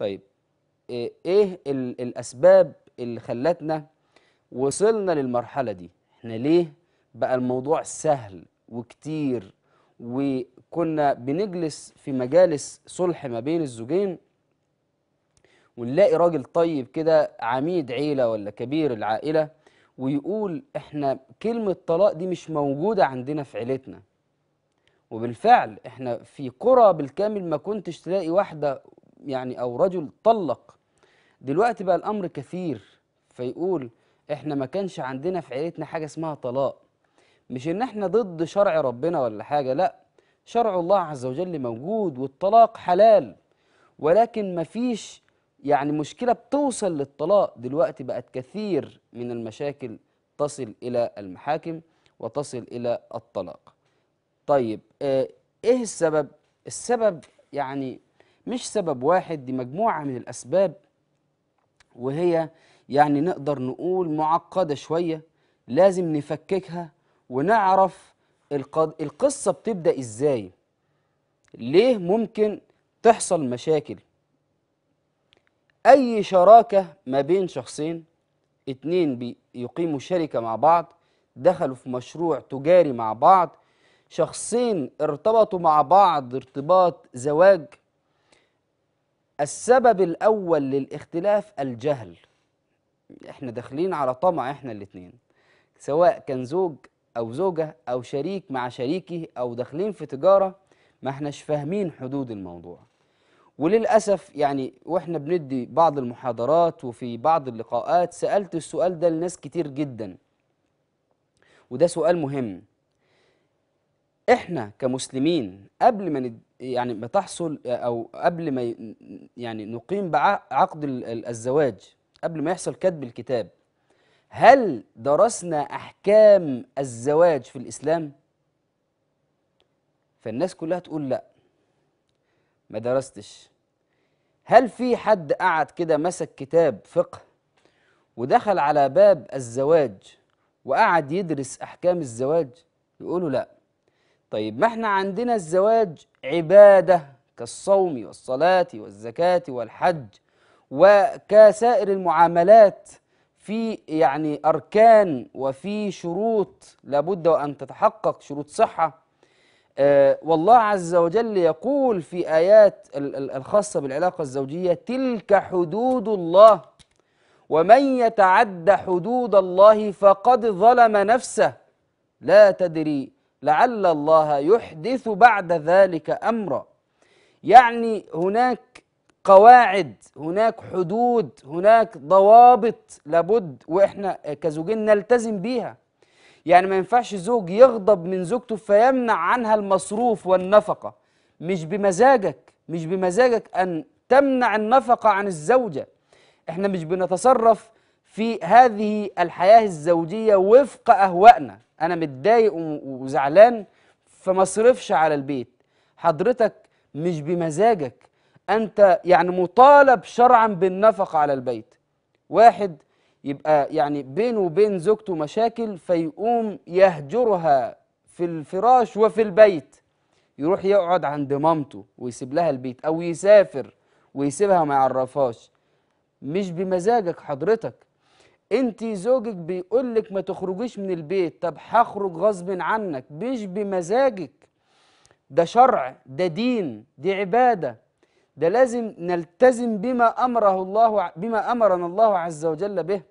طيب ايه, إيه الاسباب اللي خلتنا وصلنا للمرحله دي احنا ليه بقى الموضوع سهل وكتير وكنا بنجلس في مجالس صلح ما بين الزوجين ونلاقي راجل طيب كده عميد عيله ولا كبير العائله ويقول احنا كلمه طلاق دي مش موجوده عندنا في عيلتنا وبالفعل احنا في قرى بالكامل ما كنتش تلاقي واحده يعني او رجل طلق دلوقتي بقى الامر كثير فيقول احنا ما كانش عندنا في عيلتنا حاجه اسمها طلاق مش ان احنا ضد شرع ربنا ولا حاجه لا شرع الله عز وجل موجود والطلاق حلال ولكن مفيش يعني مشكله بتوصل للطلاق دلوقتي بقت كثير من المشاكل تصل الى المحاكم وتصل الى الطلاق طيب آه، ايه السبب السبب يعني مش سبب واحد دي مجموعة من الأسباب وهي يعني نقدر نقول معقدة شوية لازم نفككها ونعرف القصة بتبدأ إزاي ليه ممكن تحصل مشاكل أي شراكة ما بين شخصين اتنين بيقيموا شركة مع بعض دخلوا في مشروع تجاري مع بعض شخصين ارتبطوا مع بعض ارتباط زواج السبب الأول للاختلاف الجهل احنا داخلين على طمع احنا الاتنين سواء كان زوج أو زوجة أو شريك مع شريكي أو داخلين في تجارة ما احناش فاهمين حدود الموضوع وللأسف يعني وإحنا بندي بعض المحاضرات وفي بعض اللقاءات سألت السؤال ده لناس كتير جدا وده سؤال مهم احنا كمسلمين قبل ما ند... يعني ما تحصل او قبل ما يعني نقيم عقد الزواج قبل ما يحصل كتب الكتاب هل درسنا احكام الزواج في الاسلام فالناس كلها تقول لا ما درستش هل في حد قعد كده مسك كتاب فقه ودخل على باب الزواج وقعد يدرس احكام الزواج يقولوا لا طيب ما احنا عندنا الزواج عبادة كالصوم والصلاة والزكاة والحج وكسائر المعاملات في يعني أركان وفي شروط لابد وأن تتحقق شروط صحة آه، والله عز وجل يقول في آيات الخاصة بالعلاقة الزوجية تلك حدود الله ومن يتعد حدود الله فقد ظلم نفسه لا تدري لعل الله يحدث بعد ذلك امرا يعني هناك قواعد هناك حدود هناك ضوابط لابد واحنا كزوجين نلتزم بيها يعني ما ينفعش زوج يغضب من زوجته فيمنع عنها المصروف والنفقه مش بمزاجك مش بمزاجك ان تمنع النفقه عن الزوجه احنا مش بنتصرف في هذه الحياة الزوجية وفق أهوائنا أنا متضايق وزعلان فمصرفش على البيت حضرتك مش بمزاجك أنت يعني مطالب شرعا بالنفقة على البيت واحد يبقى يعني بينه وبين زوجته مشاكل فيقوم يهجرها في الفراش وفي البيت يروح يقعد عند مامته ويسيب لها البيت أو يسافر ويسيبها ما يعرفهاش مش بمزاجك حضرتك انت زوجك بيقول لك ما تخرجيش من البيت طب هخرج غصب عنك مش بمزاجك ده شرع ده دين دي عباده ده لازم نلتزم بما امره الله بما امرنا الله عز وجل به